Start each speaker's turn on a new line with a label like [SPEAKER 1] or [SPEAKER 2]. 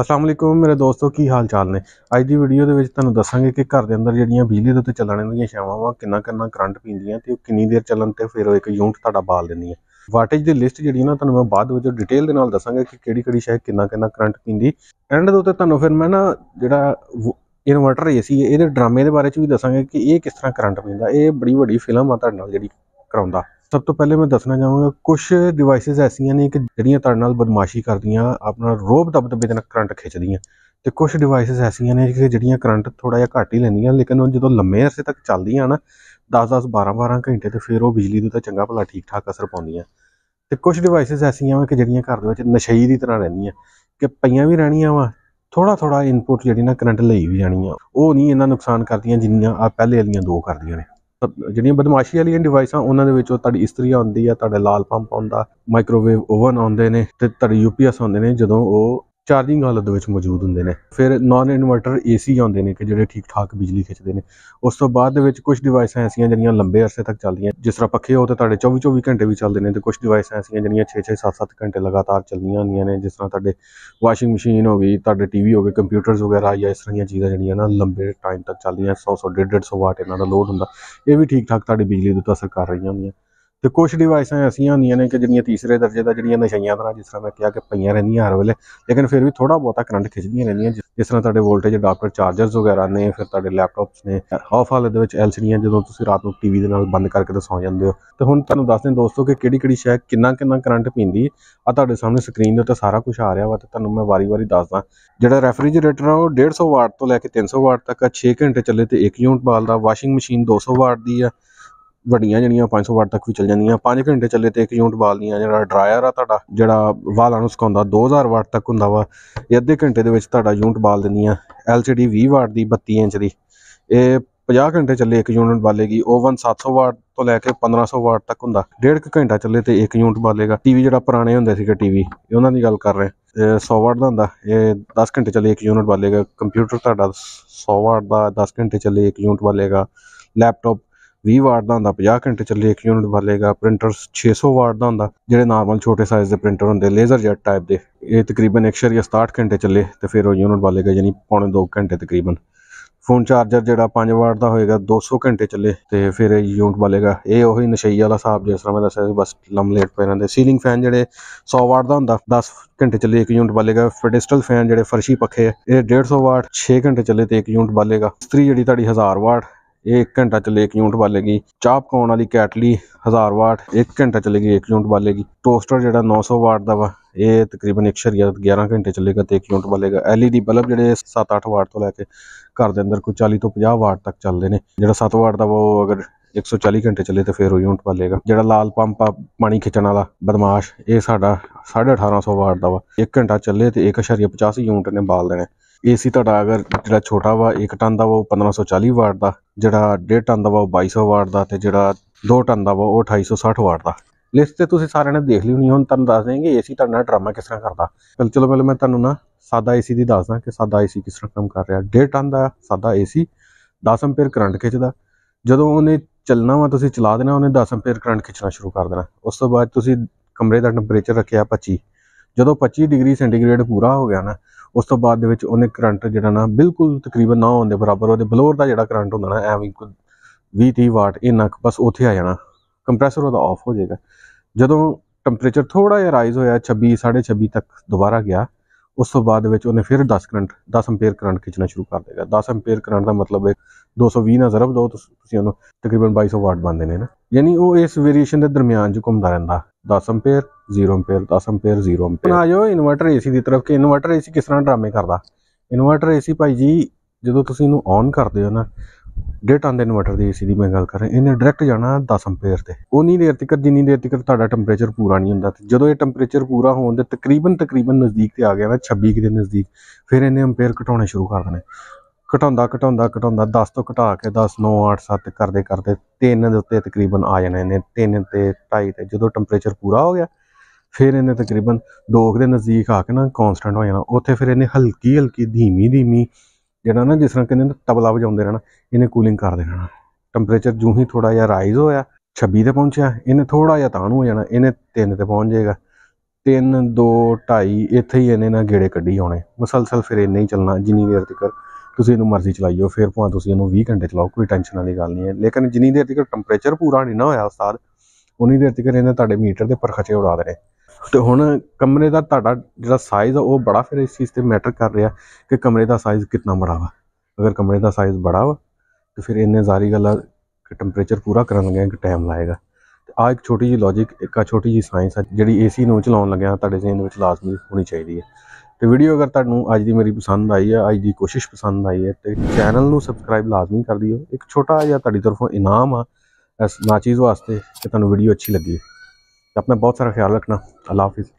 [SPEAKER 1] ਅਸਲਾਮ ਮੇਰੇ ਦੋਸਤੋ ਕੀ ਹਾਲ ਚਾਲ ਨੇ ਅੱਜ ਦੀ ਵੀਡੀਓ ਦੇ ਵਿੱਚ ਤੁਹਾਨੂੰ ਦੱਸਾਂਗੇ ਕਿ ਘਰ ਦੇ ਅੰਦਰ ਜਿਹੜੀਆਂ ਬਿਜਲੀ ਦੇ ਉੱਤੇ ਚੱਲਣ ਵਾਲੀਆਂ ਸ਼ਾਵਾਂ ਵਾ ਕਿੰਨਾ ਕਿੰਨਾ ਕਰੰਟ ਪੀਂਦੀਆਂ ਤੇ ਉਹ ਕਿੰਨੀ ਦੇਰ ਚੱਲਣ ਤੇ ਫਿਰ ਉਹ ਇੱਕ ਯੂਨਿਟ ਤੁਹਾਡਾ ਬਾਲ ਦਿੰਦੀ ਹੈ ਵਾਟੇਜ ਦੀ ਲਿਸਟ ਜਿਹੜੀ ਨਾ ਤੁਹਾਨੂੰ ਮੈਂ ਬਾਅਦ ਵਿੱਚ ਡਿਟੇਲ ਦੇ ਨਾਲ ਦੱਸਾਂਗਾ ਕਿ ਕਿਹੜੀ ਕਿਹੜੀ ਸ਼ਾਇ ਕਿੰਨਾ ਕਿੰਨਾ ਕਰੰਟ ਪੀਂਦੀ ਐਂਡ ਦੇ ਉੱਤੇ ਤੁਹਾਨੂੰ ਫਿਰ ਮੈਂ ਨਾ ਜਿਹੜਾ ਇਨਵਰਟਰ ਏਸੀ ਇਹਦੇ ਡਰਾਮੇ ਦੇ ਬਾਰੇ ਚ ਵੀ ਦੱਸਾਂਗੇ ਕਿ ਇਹ ਕਿਸ ਤਰ੍ਹਾਂ ਕਰੰਟ ਪੀਂਦਾ ਇਹ ਬੜੀ ਵੱਡੀ ਫਿਲਮ ਆ ਤੁਹਾਡੇ ਨਾਲ ਜਿਹੜੀ ਕਰਾਉਂਦਾ ਸਭ ਤੋਂ ਪਹਿਲੇ ਮੈਂ ਦੱਸਣਾ ਚਾਹਾਂਗਾ ਕੁਝ ਡਿਵਾਈਸਸ ਐਸੀਆਂ ਨੇ ਕਿ ਜਿਹੜੀਆਂ ਤੁਹਾਡੇ ਨਾਲ ਬਦਮਾਸ਼ੀ ਕਰਦੀਆਂ ਆਪਣਾ ਰੋਬ ਦਬੇ ਦੇ ਨਾਲ ਕਰੰਟ ਖਿੱਚਦੀਆਂ ਤੇ ਕੁਝ ਡਿਵਾਈਸਸ ਐਸੀਆਂ ਨੇ ਕਿ ਜਿਹੜੀਆਂ ਕਰੰਟ ਥੋੜਾ ਜਿਹਾ ਘੱਟ ਹੀ ਲੈਂਦੀਆਂ ਲੇਕਿਨ ਉਹ ਜਦੋਂ ਲੰਮੇ ਅਰਸੇ ਤੱਕ ਚੱਲਦੀਆਂ ਨਾ 10-10 12-12 ਘੰਟੇ ਤੇ ਫਿਰ ਉਹ ਬਿਜਲੀ ਦੇ ਤਾਂ ਚੰਗਾ ਭਲਾ ਠੀਕ ਠਾਕ ਅਸਰ ਪਾਉਂਦੀਆਂ ਤੇ ਕੁਝ ਡਿਵਾਈਸਸ ਐਸੀਆਂ ਵਾ ਕਿ ਜਿਹੜੀਆਂ ਘਰ ਦੇ ਵਿੱਚ ਨਸ਼ਈ ਦੀ ਤਰ੍ਹਾਂ ਰਹਿੰਦੀਆਂ ਕਿ ਪਈਆਂ ਵੀ ਰਹਿਣੀਆਂ ਵਾ ਥੋੜਾ ਥੋੜਾ ਇਨਪੁਟ ਜਿਹੜੀ ਨਾ ਕਰੰਟ ਲਈ ਵੀ ਜਾਣੀ ਆ ਉਹ ਨਹੀਂ ਇਹਨਾਂ ਨੁਕਸਾਨ ਕਰਦੀਆਂ ਜਿੰਨੀਆਂ ਆ ਪਹਿਲੇ ਵਾਲੀਆਂ ਦੋ ਕਰਦੀਆਂ ਨੇ ਜਿਹੜੀਆਂ ਬਦਮਾਸ਼ੀ ਵਾਲੀਆਂ ਡਿਵਾਈਸਾਂ ਉਹਨਾਂ ਦੇ ਵਿੱਚ ਤੁਹਾਡੀ ਇਸਤਰੀ ਆਉਂਦੀ ਆ ਤੁਹਾਡੇ ਲਾਲ ਪੰਪ ਆਉਂਦਾ ਮਾਈਕ੍ਰੋਵੇਵ ਓਵਨ ਆਉਂਦੇ ਨੇ ਤੇ ਤੁਹਾਡੇ ਯੂਪੀਐਸ ਆਉਂਦੇ ਨੇ ਜਦੋਂ ਉਹ ਚਾਰਜਿੰਗ ਹਾਲਤ ਦੇ ਵਿੱਚ ਮੌਜੂਦ ਹੁੰਦੇ ਨੇ ਫਿਰ ਨਾਨ ਇਨਵਰਟਰ ਏਸੀ ਆਉਂਦੇ ਨੇ ਕਿ ਜਿਹੜੇ ਠੀਕ ਠਾਕ ਬਿਜਲੀ ਖਿੱਚਦੇ ਨੇ ਉਸ ਤੋਂ ਬਾਅਦ ਦੇ ਵਿੱਚ ਕੁਝ ਡਿਵਾਈਸਾਂ ਐਸੀਆਂ ਜਿਹੜੀਆਂ ਲੰਬੇ ਅਰਸੇ ਤੱਕ ਚੱਲਦੀਆਂ ਜਿਸ ਤਰ੍ਹਾਂ ਪੱਖੇ ਹੋ ਤੇ ਤੁਹਾਡੇ 24 24 ਘੰਟੇ ਵੀ ਚੱਲਦੇ ਨੇ ਤੇ ਕੁਝ ਡਿਵਾਈਸਾਂ ਐਸੀਆਂ ਜਿਹੜੀਆਂ 6 6 7 7 ਘੰਟੇ ਲਗਾਤਾਰ ਚੱਲਦੀਆਂ ਹੁੰਦੀਆਂ ਨੇ ਜਿਸ ਤਰ੍ਹਾਂ ਤੁਹਾਡੇ ਵਾਸ਼ਿੰਗ ਮਸ਼ੀਨ ਹੋ ਗਈ ਤੁਹਾਡੇ ਟੀਵੀ ਹੋ ਗਏ ਕੰਪਿਊਟਰਸ ਵਗੈਰਾ ਜਾਂ ਇਸ ਤਰ੍ਹਾਂ ਦੀਆਂ ਚੀਜ਼ਾਂ ਜਿਹੜੀਆਂ ਨਾ ਲੰਬੇ ਟਾਈਮ ਤੱਕ ਚੱਲਦੀਆਂ 100 100 150 ਵਾਟ ਇਹਨਾਂ ਦਾ ਲੋਡ ਹੁੰਦਾ ਇਹ ਵੀ ਠੀਕ ਠਾਕ ਤੁਹਾਡੀ ਬਿਜਲੀ ਦੇ ਉੱਤੇ ਅਸਰ ਕਰ ਰਹੀਆਂ ਹੁੰਦੀਆਂ ਤੇ ਕੁਝ ਡਿਵਾਈਸਾਂ ਐਸੀਆਂ ਹੁੰਦੀਆਂ ਨੇ ਕਿ ਜਿਹੜੀਆਂ ਤੀਸਰੇ ਦਰਜੇ ਦਾ ਜਿਹੜੀਆਂ ਨਸ਼ਈਆਂ ਤਰ੍ਹਾਂ ਜਿਸ ਤਰ੍ਹਾਂ ਮੈਂ ਕਿਹਾ ਕਿ ਪਈਆਂ ਰਹਿੰਦੀਆਂ ਹਰ ਵੇਲੇ ਲੇਕਿਨ ਫਿਰ ਵੀ ਥੋੜਾ ਬਹੁਤਾ ਕਰੰਟ ਖਿੱਚਦੀਆਂ ਰਹਿੰਦੀਆਂ ਜਿਸ ਤਰ੍ਹਾਂ ਤੁਹਾਡੇ ਵੋਲਟੇਜ ਅਡਾਪਟਰ ਚਾਰਜਰਸ ਵਗੈਰਾ ਨੇ ਫਿਰ ਤੁਹਾਡੇ ਲੈਪਟਾਪਸ ਨੇ ਆਫ ਹਾਲਤ ਦੇ ਵਿੱਚ ਐਲਸੀਡੀਆਂ ਜਦੋਂ ਤੁਸੀਂ ਰਾਤ ਨੂੰ ਟੀਵੀ ਦੇ ਨਾਲ ਬੰਦ ਕਰਕੇ ਤਾਂ ਸੌਂ ਜਾਂਦੇ ਹੋ ਤੇ ਹੁਣ ਤੁਹਾਨੂੰ ਦੱਸਦੇ ਦੋਸਤੋ ਕਿ ਕਿਹੜੀ ਕਿਹੜੀ ਸ਼ੈ ਕਿੰਨਾ ਕਿੰਨਾ ਕਰੰਟ ਪੀਂਦੀ ਆ ਤੁਹਾਡੇ ਸਾਹਮਣੇ ਸਕਰੀਨ ਦੇ ਉੱਤੇ ਸਾਰਾ ਕੁਝ ਆ ਰਿਹਾ ਵਾ ਤੇ ਤੁਹਾਨੂੰ ਮੈਂ ਵਾਰੀ-ਵਾਰੀ ਦੱਸਦਾ ਜਿਹੜਾ ਰੈਫਰੀਜਰੇਟਰ ਆ ਉਹ 150 ਵਾਟ ਤੋਂ ਲੈ ਕੇ 300 ਵਾਟ ਤੱਕ 6 ਘੰਟੇ ਚੱਲੇ ਤੇ 1 ਯੂਨਿਟ ਬਾਲਦਾ ਵਾਸ਼ਿੰਗ ਮਸ਼ੀਨ 200 ਵਾਟ ਦੀ ਆ ਵੱਡੀਆਂ ਜਿਹੜੀਆਂ 500 ਵਾਟ ਤੱਕ ਵੀ ਚੱਲ ਜਾਂਦੀਆਂ 5 ਘੰਟੇ ਚੱਲੇ ਤੇ ਇੱਕ ਯੂਨਿਟ ਬਾਲਦੀਆਂ ਜਿਹੜਾ ਡਰਾਇਰ ਆ ਤੁਹਾਡਾ ਜਿਹੜਾ ਵਾਲਾਂ ਨੂੰ ਸੁਕਾਉਂਦਾ 2000 ਵਾਟ ਤੱਕ ਹੁੰਦਾ ਵਾ ਇਹ ਅੱਧੇ ਘੰਟੇ ਦੇ ਵਿੱਚ ਤੁਹਾਡਾ ਯੂਨਿਟ ਬਾਲ ਦਿੰਦੀਆਂ ਐਲਸੀਡੀ 20 ਵਾਟ ਦੀ 32 ਇੰਚ ਦੀ ਇਹ 50 ਘੰਟੇ ਚੱਲੇ ਇੱਕ ਯੂਨਿਟ ਬਾਲੇਗੀ ਓਵਨ 700 ਵਾਟ ਤੋਂ ਲੈ ਕੇ 1500 ਵਾਟ ਤੱਕ ਹੁੰਦਾ ਡੇਢ ਕੁ ਘੰਟਾ ਚੱਲੇ ਤੇ ਇੱਕ ਯੂਨਿਟ ਬਾਲੇਗਾ ਟੀਵੀ ਜਿਹੜਾ ਪੁਰਾਣੇ ਹੁੰਦੇ ਸੀਗੇ ਟੀਵੀ ਉਹਨਾਂ ਦੀ ਗੱਲ ਕਰ ਰਹੇ 100 ਵਾਟ ਦਾ ਹੁੰਦਾ ਇਹ 10 ਘੰਟੇ ਚੱਲੇ ਇੱਕ ਯੂਨਿਟ ਬਾਲੇਗਾ ਕੰਪਿਊਟਰ ਤੁਹਾਡਾ 100 ਵਾਟ ਦਾ 10 ਘੰਟੇ ਚੱਲੇ ਇੱਕ ਯੂਨਿਟ ਬਾਲੇਗਾ ਲੈਪਟਾਪ 20 ਵਾਟ ਦਾ ਹੁੰਦਾ 50 ਘੰਟੇ ਚੱਲੇ ਇੱਕ ਯੂਨਿਟ ਬਲੇਗਾ ਪ੍ਰਿੰਟਰ 600 ਵਾਟ ਦਾ ਹੁੰਦਾ ਜਿਹੜੇ ਨਾਰਮਲ ਛੋਟੇ ਸਾਈਜ਼ ਦੇ ਪ੍ਰਿੰਟਰ ਹੁੰਦੇ ਲੇਜ਼ਰ ਜੈਟ ਟਾਈਪ ਦੇ ਇਹ ਤਕਰੀਬਨ 1.67 ਘੰਟੇ ਚੱਲੇ ਤੇ ਫਿਰ ਉਹ ਯੂਨਿਟ ਬਲੇਗਾ ਯਾਨੀ ਪੌਣੇ 2 ਘੰਟੇ ਤਕਰੀਬਨ ਫੋਨ ਚਾਰਜਰ ਜਿਹੜਾ 5 ਵਾਟ ਦਾ ਹੋਏਗਾ 200 ਘੰਟੇ ਚੱਲੇ ਤੇ ਫਿਰ ਇਹ ਯੂਨਿਟ ਬਲੇਗਾ ਇਹ ਉਹੀ ਨਸ਼ਈ ਵਾਲਾ ਸਾਹਿਬ ਜਿਸ ਤਰ੍ਹਾਂ ਮੈਂ ਦੱਸਿਆ ਸੀ ਬਸ ਲੇਟ ਪੈ ਰਹਿੰਦੇ ਸੀਲਿੰਗ ਫੈਨ ਜਿਹੜੇ 100 ਵਾਟ ਦਾ ਹੁੰਦਾ 10 ਘੰਟੇ ਚੱਲੇ ਇੱਕ ਯੂਨਿਟ ਬਲੇਗਾ ਫੈਡਿਸਟਲ ਫੈਨ ਜਿਹੜੇ ਫਰਸ਼ੀ ਪੱਖੇ ਇਹ 150 ਵਾਟ 6 ਘੰਟੇ ਚੱਲੇ ਤੇ ਇੱਕ ਯੂਨਿਟ ਬਲੇਗਾ ਇਸਤਰੀ ਜਿਹੜੀ ਤੁਹਾਡੀ 1000 ਵਾਟ ਇਹ 1 ਘੰਟਾ ਚੱਲੇ 1 ਯੂਨਿਟ ਬਾਲੇਗੀ ਚਾਹ ਪਕਾਉਣ ਵਾਲੀ ਕੈਟਲੀ 1000 ਵਾਟ 1 ਘੰਟਾ ਚੱਲੇਗੀ 1 ਯੂਨਿਟ ਬਾਲੇਗੀ ਟੋਸਟਰ ਜਿਹੜਾ 900 ਵਾਟ ਦਾ ਵਾ ਇਹ ਤਕਰੀਬਨ 1.11 ਘੰਟੇ ਚੱਲੇਗਾ ਤੇ 1 ਯੂਨਿਟ ਬਾਲੇਗਾ ਐਲਈਡੀ ਬਲਬ ਜਿਹੜੇ 7-8 ਵਾਟ ਤੋਂ ਲੈ ਕੇ ਘਰ ਦੇ ਅੰਦਰ ਕੋਈ 40 ਤੋਂ 50 ਵਾਟ ਤੱਕ ਚੱਲਦੇ ਨੇ ਜਿਹੜਾ 7 ਵਾਟ ਦਾ ਵਾ ਉਹ ਅਗਰ 140 ਘੰਟੇ ਚੱਲੇ ਤੇ ਫਿਰ ਉਹ ਯੂਨਿਟ ਬਾਲੇਗਾ ਜਿਹੜਾ ਲਾਲ ਪੰਪ ਆ ਪਾਣੀ ਖਿੱਚਣ ਵਾਲਾ ਬਦਮਾਸ਼ ਇਹ ਸਾਡਾ 1850 ਵਾਟ ਦਾ ਵਾ 1 ਘੰਟਾ ਚੱਲੇ ਤੇ 1.85 ਯੂਨਿਟ ਨੇ ਬਾਲ ਦੇਣਾ ਏਸੀ ਤੁਹਾਡਾ ਅਗਰ ਜਿਹੜਾ ਛੋਟਾ ਵਾ 1 ਟਨ ਦਾ ਵਾ ਉਹ 1540 ਵਾਟ ਦਾ ਜਿਹੜਾ 1.5 ਟਨ ਦਾ ਵਾ ਉਹ 2200 ਵਾਟ ਦਾ ਤੇ ਜਿਹੜਾ 2 ਟਨ ਦਾ ਵਾ ਉਹ 2860 ਵਾਟ ਦਾ ਲਿਸਟ ਤੇ ਤੁਸੀਂ ਸਾਰਿਆਂ ਨੇ ਦੇਖ ਲਈ ਹੋਣੀ ਹੁਣ ਤੁਹਾਨੂੰ ਦੱਸ ਦੇਣਗੇ ਏਸੀ ਤੁਹਾਡਾ ਨਾਲ ਡਰਾਮਾ ਕਿਸ ਤਰ੍ਹਾਂ ਕਰਦਾ ਚਲ ਚਲੋ ਪਹਿਲਾਂ ਮੈਂ ਤੁਹਾਨੂੰ ਨਾ ਸਾਦਾ ਏਸੀ ਦੀ ਦੱਸਦਾ ਕਿ ਸਾਦਾ ਏਸੀ ਕਿਸ ਤਰ੍ਹਾਂ ਕੰਮ ਕਰ ਰਿਹਾ 1.5 ਟਨ ਦਾ ਸਾਦਾ ਏਸੀ 10 ਐਂਪੀਅਰ ਕਰੰਟ ਖਿੱਚਦਾ ਜਦੋਂ ਉਹਨੇ ਚੱਲਣਾ ਵਾ ਤੁਸੀਂ ਚਲਾ ਦੇਣਾ ਉਹਨੇ 10 ਐਂਪੀਅਰ ਕਰੰਟ ਖਿੱਚਣਾ ਸ਼ੁਰੂ ਕਰ ਦੇਣਾ ਉਸ ਤੋਂ ਬਾਅਦ ਤੁਸੀਂ ਕਮਰੇ ਦਾ ਟੈਂਪਰੇਚਰ ਰੱਖਿਆ 25 ਜਦੋਂ 25 ਡਿਗਰੀ ਸੈਂਟੀਗ੍ਰੇਡ ਪੂਰਾ ਹੋ ਗਿਆ ਨਾ ਉਸ ਤੋਂ ਬਾਅਦ ਦੇ ਵਿੱਚ ਉਹਨੇ ਕਰੰਟ ਜਿਹੜਾ ਨਾ ਬਿਲਕੁਲ ਤਕਰੀਬਨ ਨਾ ਹੋਣ ਦੇ ਬਰਾਬਰ ਉਹਦੇ ਬਲੋਰ ਦਾ ਜਿਹੜਾ ਕਰੰਟ ਹੁੰਦਾ ਨਾ ਐਵੇਂ ਕੋਈ 20 30 ਵਾਟ ਇੰਨਾ ਬਸ ਉੱਥੇ ਆ ਜਾਣਾ ਕੰਪਰੈਸਰ ਉਹਦਾ ਆਫ ਹੋ ਜਾਏਗਾ ਜਦੋਂ ਟੈਂਪਰੇਚਰ ਥੋੜਾ ਜਿਹਾ ਰਾਈਜ਼ ਹੋਇਆ 26 26.5 ਤੱਕ ਦੁਬਾਰਾ ਗਿਆ ਉਸ ਤੋਂ ਬਾਅਦ ਵਿੱਚ ਉਹਨੇ ਫਿਰ 10 ਕਰੰਟ 10 ਐਂਪੀਅਰ ਕਰੰਟ ਖਿੱਚਣਾ ਸ਼ੁਰੂ ਕਰ ਦੇਗਾ 10 ਐਂਪੀਅਰ ਕਰੰਟ ਦਾ ਮਤਲਬ ਹੈ 220 ਨਾਲ ਜ਼ਰਬ ਦੋ ਤੁਸੀਂ ਉਹਨੂੰ ਤਕਰੀਬਨ 2200 ਵਾਟ ਬਣਦੇ ਨੇ ਨਾ ਯਾਨੀ ਉਹ ਇਸ ਵੇਰੀਏਸ਼ਨ ਦੇ ਦਰਮਿਆਨ ਚ ਘੁੰਮਦਾ ਰਹਿੰਦਾ 10 ਐਂਪੀਅਰ 0 एम्पीयर 10 एम्पीयर 0 एम्पीयर ਆ ਜਾਓ ਇਨਵਰਟਰ ਏਸੀ ਦੀ ਤਰਫ ਕਿ ਇਨਵਰਟਰ ਏਸੀ ਕਿਸ ਤਰ੍ਹਾਂ ਡਰਾਮੇ ਕਰਦਾ ਇਨਵਰਟਰ ਏਸੀ ਭਾਈ ਜੀ ਜਦੋਂ ਤੁਸੀਂ ਇਹਨੂੰ ਔਨ ਕਰਦੇ ਹੋ ਨਾ ਡੇਟ ਆਨ ਦੇ ਇਨਵਰਟਰ ਦੇ ਏਸੀ ਦੀ ਮੈਂ ਗੱਲ ਕਰ ਰਿਹਾ ਇਹਨੇ ਡਾਇਰੈਕਟ ਜਾਣਾ 10 ਐਂਪੀਅਰ ਤੇ ਉਨੀ ਦੇਰ ਤੱਕ ਜਿੰਨੀ ਦੇਰ ਤੱਕ ਤੁਹਾਡਾ ਟੈਂਪਰੇਚਰ ਪੂਰਾ ਨਹੀਂ ਹੁੰਦਾ ਤੇ ਜਦੋਂ ਇਹ ਟੈਂਪਰੇਚਰ ਪੂਰਾ ਹੋਣ ਦੇ ਤਕਰੀਬਨ ਤਕਰੀਬਨ ਨਜ਼ਦੀਕ ਤੇ ਆ ਗਿਆ ਨਾ 26 ਦੇ ਨਜ਼ਦੀਕ ਫਿਰ ਇਹਨੇ ਐਂਪੀਅਰ ਘਟਾਉਣੇ ਸ਼ੁਰੂ ਕਰ ਦੇਣੇ ਘਟਾਉਂਦਾ ਘਟਾਉਂਦਾ ਘਟਾਉਂਦਾ 10 ਤੋਂ ਘਟਾ ਕੇ 10 9 8 7 ਕਰਦੇ ਕਰਦੇ 3 ਦੇ ਉੱਤੇ ਤਕਰੀਬਨ ਆ ਜਾਣਾ ਇਹਨੇ 3 ਤੇ 2.5 ਤੇ ਜਦੋਂ ਟੈਂਪਰੇਚਰ ਪੂਰਾ ਹੋ ਗਿਆ ਫਿਰ ਇਹਨੇ ਤਕਰੀਬਨ 2 ਦੇ ਨਜ਼ਦੀਕ ਆ ਕੇ ਨਾ ਕਨਸਟੈਂਟ ਹੋ ਜਾਣਾ ਉੱਥੇ ਫਿਰ ਇਹਨੇ ਹਲਕੀ ਹਲਕੀ ਧੀਮੀ ਧੀਮੀ ਜਿਹੜਾ ਨਾ ਜਿਸ ਤਰ੍ਹਾਂ ਕਹਿੰਦੇ ਨੇ ਤਬਲਾ ਵਜਾਉਂਦੇ ਰਹਿਣਾ ਇਹਨੇ ਕੂਲਿੰਗ ਕਰ ਦੇਣਾ ਟੈਂਪਰੇਚਰ ਜੂੰ ਹੀ ਥੋੜਾ ਜਿਹਾ ਰਾਈਜ਼ ਹੋਇਆ 26 ਤੇ ਪਹੁੰਚਿਆ ਇਹਨੇ ਥੋੜਾ ਜਿਹਾ ਤਾਂ ਹੋ ਜਾਣਾ ਇਹਨੇ 3 ਤੇ ਪਹੁੰਚ ਜਾਏਗਾ 3 2 2.5 ਇੱਥੇ ਹੀ ਇਹਨੇ ਨਾ ਗੇੜੇ ਕੱਢੀ ਆਉਣੇ ਮਸਲਸਲ ਫਿਰ ਇੰਨੇ ਹੀ ਚੱਲਣਾ ਜਿੰਨੀ ਦੇਰ ਤੱਕ ਤੁਸੀਂ ਇਹਨੂੰ ਮਰਜ਼ੀ ਚਲਾਈਓ ਫਿਰ ਭਾਵੇਂ ਤੁਸੀਂ ਇਹਨੂੰ 20 ਘੰਟੇ ਚਲਾਓ ਕੋਈ ਟੈਨਸ਼ਨ ਵਾਲੀ ਗੱਲ ਨਹੀਂ ਹੈ ਲੇਕਿਨ ਜਿੰਨੀ ਦੇਰ ਤੱਕ ਟੈਂਪਰੇਚਰ ਪੂਰਾ ਨਹੀਂ ਨਾ ਹੋਇਆ ਉਸਤਾਦ ਉਨੀ ਦੇਰ ਤੱਕ ਇਹਨੇ ਤੁਹਾਡੇ ਮੀਟਰ ਦੇ ਪਰਖਚੇ ਉਡਾ ਦੇਣੇ ਤੇ ਹੁਣ ਕਮਰੇ ਦਾ ਤੁਹਾਡਾ ਜਿਹੜਾ ਸਾਈਜ਼ ਆ ਉਹ ਬੜਾ ਫਿਰ ਇਸ ਚੀਜ਼ ਤੇ ਮੈਟਰ ਕਰ ਰਿਹਾ ਕਿ ਕਮਰੇ ਦਾ ਸਾਈਜ਼ ਕਿੰਨਾ ਬੜਾ ਵਾ ਅਗਰ ਕਮਰੇ ਦਾ ਸਾਈਜ਼ ਬੜਾ ਵਾ ਤੇ ਫਿਰ ਇਹਨੇ ਜ਼ਾਰੀ ਗੱਲਾਂ ਕਿ ਟੈਂਪਰੇਚਰ ਪੂਰਾ ਕਰਨ ਲੱਗਿਆ ਕਿ ਟਾਈਮ ਲਾਏਗਾ ਤੇ ਆ ਇੱਕ ਛੋਟੀ ਜੀ ਲੌਜੀਕ ਇੱਕ ਆ ਛੋਟੀ ਜੀ ਸਾਇੰਸ ਹੈ ਜਿਹੜੀ ਏਸੀ ਨੂੰ ਚਲਾਉਣ ਲੱਗਿਆ ਤੁਹਾਡੇ ਜ਼ਿਹਨ ਵਿੱਚ ਲਾਜ਼ਮੀ ਹੋਣੀ ਚਾਹੀਦੀ ਹੈ ਤੇ ਵੀਡੀਓ ਅਗਰ ਤੁਹਾਨੂੰ ਅੱਜ ਦੀ ਮੇਰੀ ਪਸੰਦ ਆਈ ਹੈ ਅੱਜ ਦੀ ਕੋਸ਼ਿਸ਼ ਪਸੰਦ ਆਈ ਹੈ ਤੇ ਚੈਨਲ ਨੂੰ ਸਬਸਕ੍ਰਾਈਬ ਲਾਜ਼ਮੀ ਕਰ ਦਿਓ ਇੱਕ ਛੋਟਾ ਜਿਹਾ ਤੁਹਾਡੀ ਤਰਫੋਂ ਇਨਾਮ ਆ ਇਸ ਨਾ ਚੀਜ਼ ਵਾਸਤੇ ਕਿ ਤੁਹਾਨੂੰ ਵੀਡੀਓ ਅੱਛੀ ਲੱਗੀ अपना बहुत सारा ख्याल रखना अल्लाह हाफिज़